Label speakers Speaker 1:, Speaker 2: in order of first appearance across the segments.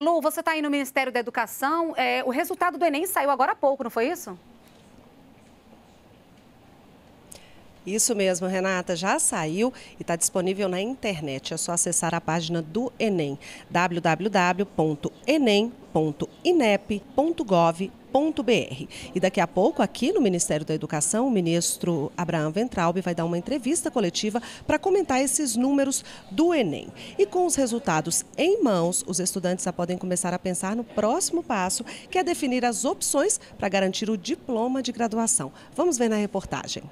Speaker 1: Lu, você está aí no Ministério da Educação. É, o resultado do Enem saiu agora há pouco, não foi isso? Isso mesmo, Renata, já saiu e está disponível na internet. É só acessar a página do Enem, www.enem.com www.inep.gov.br. e daqui a pouco, aqui no Ministério da Educação, o ministro Abraham Ventralbe vai dar uma entrevista coletiva para comentar esses números do Enem. E com os resultados em mãos, os estudantes já podem começar a pensar no próximo passo, que é definir as opções para
Speaker 2: garantir o diploma de graduação. Vamos ver na reportagem.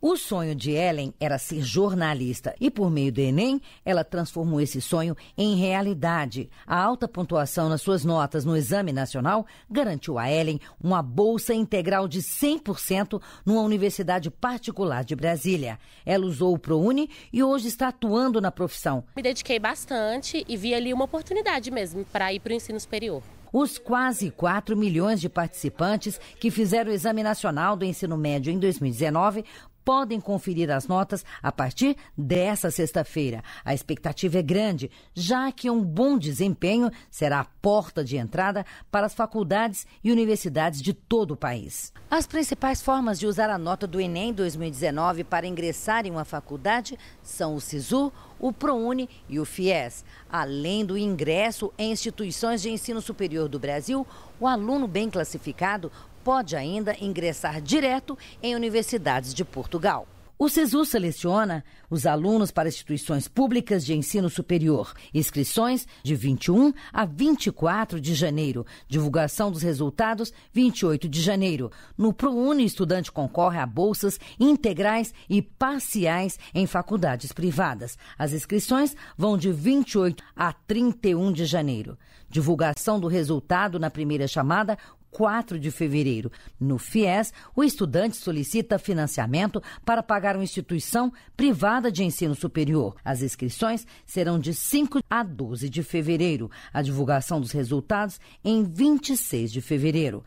Speaker 2: O sonho de Ellen era ser jornalista e, por meio do Enem, ela transformou esse sonho em realidade. A alta pontuação nas suas notas no Exame Nacional garantiu a Ellen uma bolsa integral de 100% numa universidade particular de Brasília. Ela usou o ProUni e hoje está atuando na profissão.
Speaker 1: Me dediquei bastante e vi ali uma oportunidade mesmo para ir para o ensino superior.
Speaker 2: Os quase 4 milhões de participantes que fizeram o Exame Nacional do Ensino Médio em 2019 podem conferir as notas a partir dessa sexta-feira. A expectativa é grande, já que um bom desempenho será a porta de entrada para as faculdades e universidades de todo o país. As principais formas de usar a nota do Enem 2019 para ingressar em uma faculdade são o SISU, o ProUni e o FIES. Além do ingresso em instituições de ensino superior do Brasil, o aluno bem classificado pode ainda ingressar direto em universidades de Portugal. O SESU seleciona os alunos para instituições públicas de ensino superior. Inscrições de 21 a 24 de janeiro. Divulgação dos resultados 28 de janeiro. No ProUni, estudante concorre a bolsas integrais e parciais em faculdades privadas. As inscrições vão de 28 a 31 de janeiro. Divulgação do resultado na primeira chamada 4 de fevereiro. No FIES, o estudante solicita financiamento para pagar uma instituição privada de ensino superior. As inscrições serão de 5 a 12 de fevereiro. A divulgação dos resultados em 26 de fevereiro.